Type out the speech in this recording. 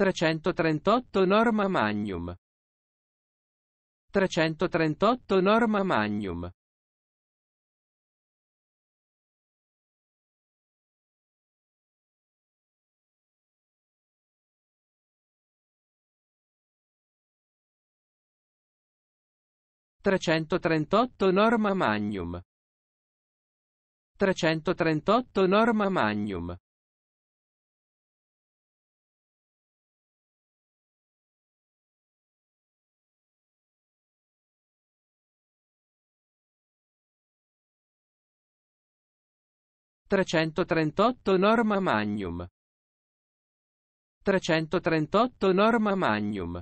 338 Norma Magnum 338 Norma Magnum Trecentotrentotto Norma Magnum 338 Norma Magnum 338 Norma Magnum 338 Norma Magnum